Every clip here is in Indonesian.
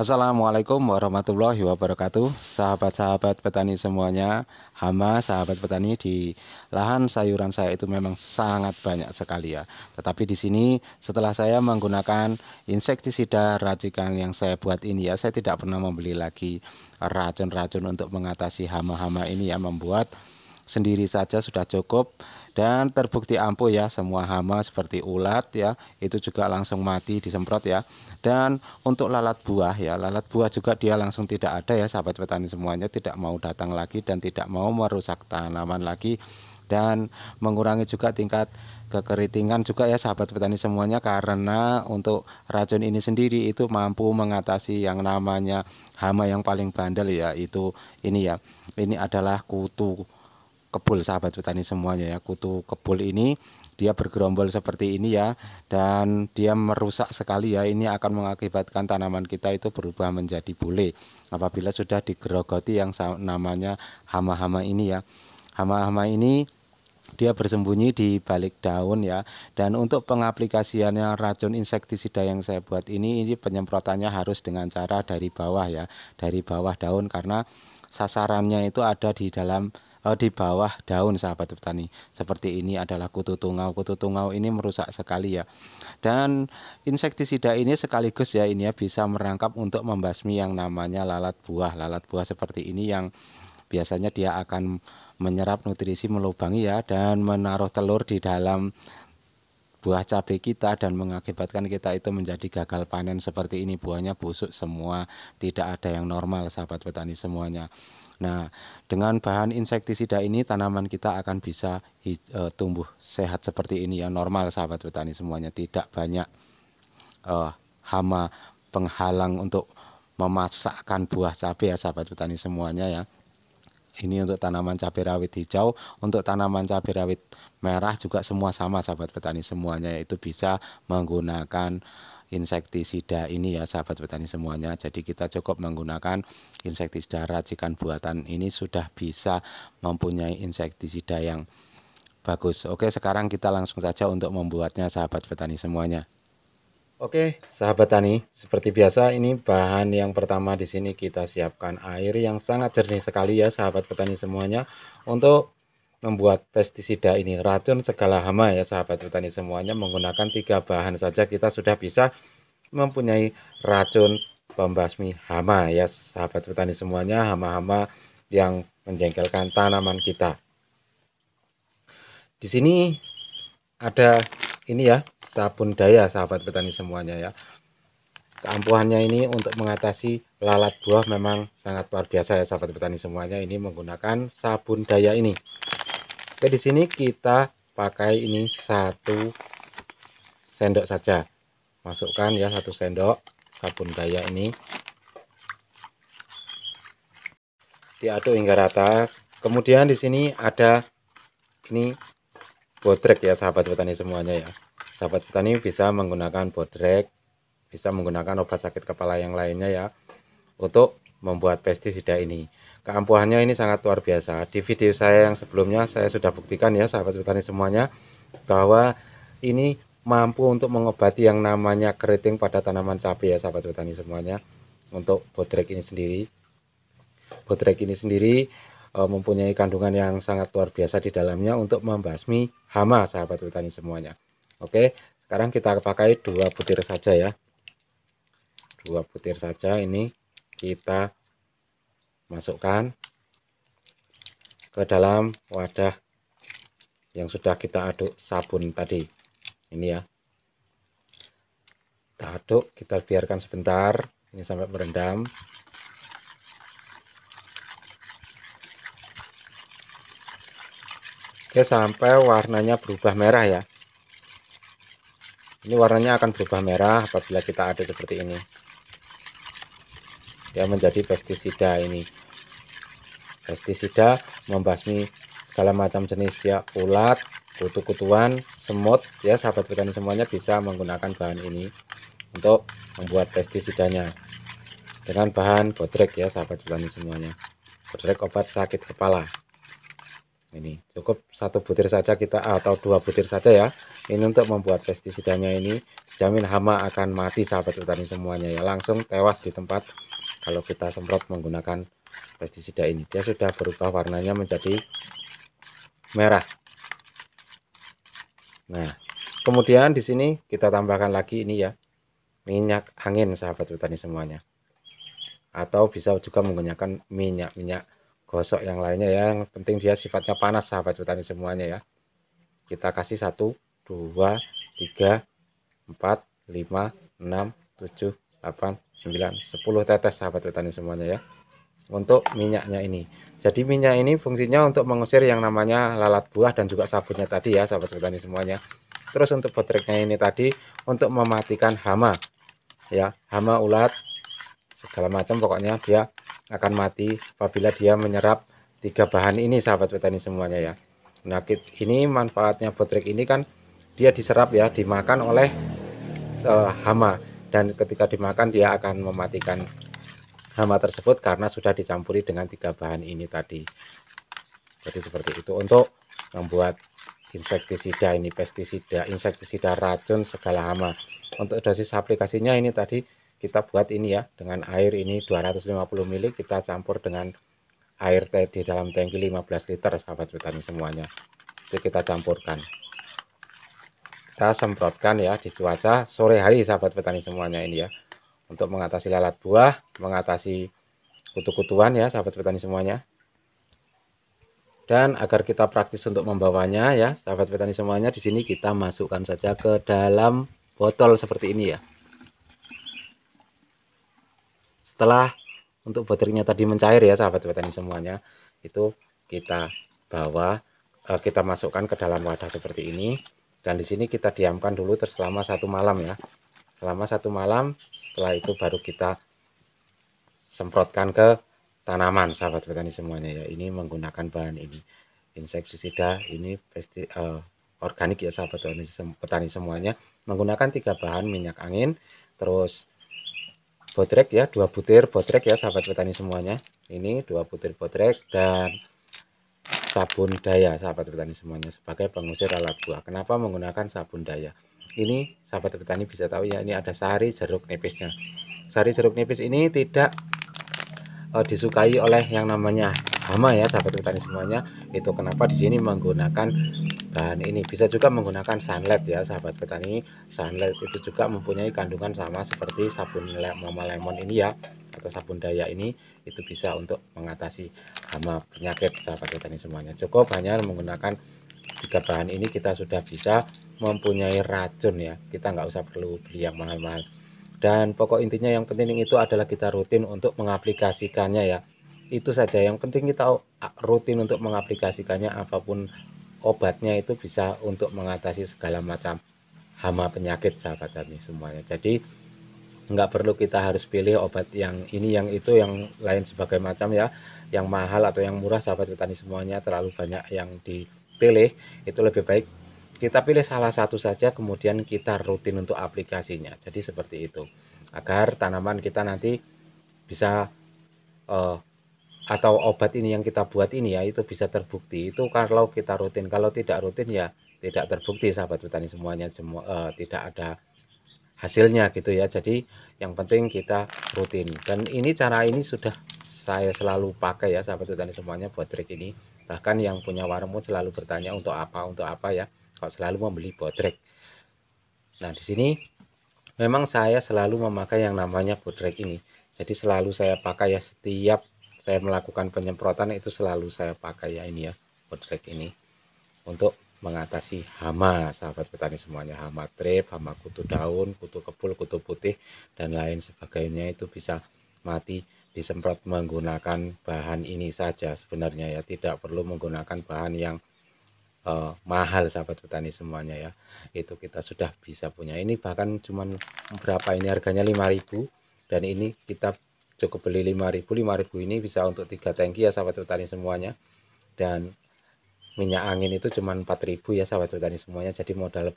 Assalamualaikum warahmatullahi wabarakatuh Sahabat-sahabat petani semuanya Hama sahabat petani di lahan sayuran saya itu memang sangat banyak sekali ya Tetapi di sini setelah saya menggunakan insektisida racikan yang saya buat ini ya Saya tidak pernah membeli lagi racun-racun untuk mengatasi hama-hama ini ya Membuat sendiri saja sudah cukup dan terbukti ampuh ya semua hama seperti ulat ya itu juga langsung mati disemprot ya dan untuk lalat buah ya lalat buah juga dia langsung tidak ada ya sahabat petani semuanya tidak mau datang lagi dan tidak mau merusak tanaman lagi dan mengurangi juga tingkat kekeritingan juga ya sahabat petani semuanya karena untuk racun ini sendiri itu mampu mengatasi yang namanya hama yang paling bandel ya itu ini ya ini adalah kutu kebul sahabat petani semuanya ya kutu kebul ini dia bergerombol seperti ini ya dan dia merusak sekali ya ini akan mengakibatkan tanaman kita itu berubah menjadi bule apabila sudah digerogoti yang namanya hama-hama ini ya hama-hama ini dia bersembunyi di balik daun ya dan untuk pengaplikasiannya racun insektisida yang saya buat ini ini penyemprotannya harus dengan cara dari bawah ya dari bawah daun karena sasarannya itu ada di dalam uh, di bawah daun sahabat petani. Seperti ini adalah kutu tungau. Kutu tungau ini merusak sekali ya. Dan insektisida ini sekaligus ya ini ya bisa merangkap untuk membasmi yang namanya lalat buah. Lalat buah seperti ini yang biasanya dia akan menyerap nutrisi melubangi ya dan menaruh telur di dalam buah cabai kita dan mengakibatkan kita itu menjadi gagal panen seperti ini buahnya busuk semua tidak ada yang normal sahabat petani semuanya Nah, dengan bahan insektisida ini tanaman kita akan bisa eh, tumbuh sehat seperti ini ya normal sahabat petani semuanya tidak banyak uh, hama penghalang untuk memasakkan buah cabai ya sahabat petani semuanya ya. Ini untuk tanaman cabai rawit hijau, untuk tanaman cabai rawit merah juga semua sama sahabat petani semuanya yaitu bisa menggunakan insektisida ini ya sahabat petani semuanya. Jadi kita cukup menggunakan insektisida racikan buatan ini sudah bisa mempunyai insektisida yang bagus. Oke, sekarang kita langsung saja untuk membuatnya sahabat petani semuanya. Oke, sahabat tani, seperti biasa ini bahan yang pertama di sini kita siapkan air yang sangat jernih sekali ya sahabat petani semuanya. Untuk membuat pestisida ini racun segala hama ya sahabat petani semuanya menggunakan tiga bahan saja kita sudah bisa mempunyai racun pembasmi hama ya sahabat petani semuanya hama-hama yang menjengkelkan tanaman kita di sini ada ini ya sabun daya sahabat petani semuanya ya keampuhannya ini untuk mengatasi lalat buah memang sangat luar biasa ya sahabat petani semuanya ini menggunakan sabun daya ini Oke, di sini kita pakai ini satu sendok saja. Masukkan ya satu sendok sabun daya ini. Diaduk hingga rata. Kemudian di sini ada ini bodrek ya sahabat petani semuanya ya. Sahabat petani bisa menggunakan bodrek, bisa menggunakan obat sakit kepala yang lainnya ya. Untuk membuat pestisida ini. Keampuhannya ini sangat luar biasa. Di video saya yang sebelumnya saya sudah buktikan ya sahabat petani semuanya bahwa ini mampu untuk mengobati yang namanya keriting pada tanaman cabai ya sahabat petani semuanya untuk botrek ini sendiri. Botrek ini sendiri e, mempunyai kandungan yang sangat luar biasa di dalamnya untuk membasmi hama sahabat petani semuanya. Oke, sekarang kita pakai dua butir saja ya. Dua butir saja ini kita masukkan ke dalam wadah yang sudah kita aduk sabun tadi ini ya kita aduk kita biarkan sebentar ini sampai merendam Oke sampai warnanya berubah merah ya ini warnanya akan berubah merah apabila kita aduk seperti ini ya menjadi pestisida ini pestisida membasmi segala macam jenis ya ulat kutu-kutuan semut ya sahabat petani semuanya bisa menggunakan bahan ini untuk membuat pestisidanya dengan bahan botrek ya sahabat petani semuanya botrek obat sakit kepala ini cukup satu butir saja kita atau dua butir saja ya ini untuk membuat pestisidanya ini jamin hama akan mati sahabat petani semuanya ya langsung tewas di tempat kalau kita semprot menggunakan pestisida ini dia sudah berubah warnanya menjadi merah nah kemudian di sini kita tambahkan lagi ini ya minyak angin sahabat petani semuanya atau bisa juga menggunakan minyak-minyak gosok yang lainnya ya. yang penting dia sifatnya panas sahabat petani semuanya ya kita kasih 1 2 3 4 5 6 7 8, 9, 10 tetes sahabat petani semuanya ya. Untuk minyaknya ini. Jadi minyak ini fungsinya untuk mengusir yang namanya lalat buah dan juga sabutnya tadi ya sahabat petani semuanya. Terus untuk botreknya ini tadi untuk mematikan hama. Ya, hama ulat segala macam pokoknya dia akan mati apabila dia menyerap tiga bahan ini sahabat petani semuanya ya. Nah, ini manfaatnya botrek ini kan dia diserap ya, dimakan oleh uh, hama dan ketika dimakan dia akan mematikan hama tersebut karena sudah dicampuri dengan tiga bahan ini tadi jadi seperti itu untuk membuat insektisida ini pestisida insektisida racun segala hama untuk dosis aplikasinya ini tadi kita buat ini ya dengan air ini 250 ml kita campur dengan air teh di dalam tangki 15 liter sahabat petani semuanya jadi kita campurkan kita semprotkan ya di cuaca sore hari sahabat petani semuanya ini ya untuk mengatasi lalat buah mengatasi kutu-kutuan ya sahabat petani semuanya dan agar kita praktis untuk membawanya ya sahabat petani semuanya di sini kita masukkan saja ke dalam botol seperti ini ya setelah untuk baterainya tadi mencair ya sahabat petani semuanya itu kita bawa eh, kita masukkan ke dalam wadah seperti ini dan di sini kita diamkan dulu selama satu malam ya selama satu malam setelah itu baru kita semprotkan ke tanaman sahabat petani semuanya ya ini menggunakan bahan ini insektisida ini pesti, uh, organik ya sahabat petani, petani semuanya menggunakan tiga bahan minyak angin terus botrek ya dua butir botrek ya sahabat petani semuanya ini dua butir botrek dan sabun daya sahabat petani semuanya sebagai pengusir lalat buah kenapa menggunakan sabun daya ini sahabat petani bisa tahu ya ini ada sari jeruk nipisnya sari jeruk nipis ini tidak uh, disukai oleh yang namanya hama ya sahabat petani semuanya itu kenapa di sini menggunakan bahan ini bisa juga menggunakan sunlight ya sahabat petani sunlight itu juga mempunyai kandungan sama seperti sabun le mama lemon ini ya atau sabun daya ini itu bisa untuk mengatasi hama penyakit sahabat petani semuanya cukup hanya menggunakan tiga bahan ini kita sudah bisa mempunyai racun ya kita nggak usah perlu beli yang mahal-mahal dan pokok intinya yang penting itu adalah kita rutin untuk mengaplikasikannya ya itu saja yang penting kita rutin untuk mengaplikasikannya apapun obatnya itu bisa untuk mengatasi segala macam hama penyakit sahabat kami semuanya jadi nggak perlu kita harus pilih obat yang ini yang itu yang lain sebagai macam ya yang mahal atau yang murah sahabat petani semuanya terlalu banyak yang dipilih itu lebih baik kita pilih salah satu saja kemudian kita rutin untuk aplikasinya jadi seperti itu agar tanaman kita nanti bisa uh, atau obat ini yang kita buat ini ya itu bisa terbukti itu kalau kita rutin kalau tidak rutin ya tidak terbukti sahabat petani semuanya semua uh, tidak ada hasilnya gitu ya jadi yang penting kita rutin dan ini cara ini sudah saya selalu pakai ya sahabat petani semuanya buat trik ini bahkan yang punya warung pun selalu bertanya untuk apa untuk apa ya kok selalu membeli botrek. Nah, di sini memang saya selalu memakai yang namanya botrek ini. Jadi selalu saya pakai ya setiap saya melakukan penyemprotan itu selalu saya pakai ya ini ya botrek ini untuk mengatasi hama sahabat petani semuanya hama trip hama kutu daun kutu kepul kutu putih dan lain sebagainya itu bisa mati disemprot menggunakan bahan ini saja sebenarnya ya tidak perlu menggunakan bahan yang uh, mahal sahabat petani semuanya ya itu kita sudah bisa punya ini bahkan cuman berapa ini harganya 5000 dan ini kita cukup beli 5000 5000 ini bisa untuk tiga tangki ya sahabat petani semuanya dan minyak angin itu cuman 4000 ya sahabat petani semuanya jadi modal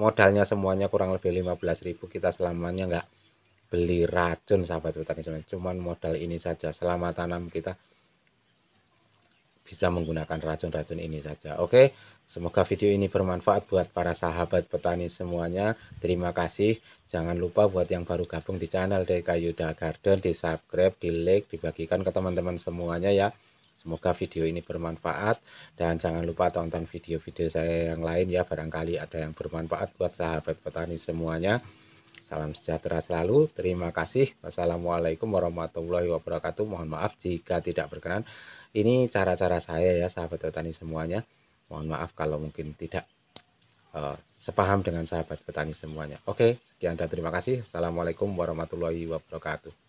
modalnya semuanya kurang lebih 15.000 kita selamanya enggak beli racun sahabat petani semuanya cuman modal ini saja selama tanam kita bisa menggunakan racun-racun ini saja. Oke, semoga video ini bermanfaat buat para sahabat petani semuanya. Terima kasih. Jangan lupa buat yang baru gabung di channel Deka Yuda Garden, di subscribe, di like, dibagikan ke teman-teman semuanya ya. Semoga video ini bermanfaat dan jangan lupa tonton video-video saya yang lain ya. Barangkali ada yang bermanfaat buat sahabat petani semuanya. Salam sejahtera selalu. Terima kasih. Wassalamualaikum warahmatullahi wabarakatuh. Mohon maaf jika tidak berkenan ini cara-cara saya ya sahabat petani semuanya mohon maaf kalau mungkin tidak uh, sepaham dengan sahabat petani semuanya oke sekian dan terima kasih assalamualaikum warahmatullahi wabarakatuh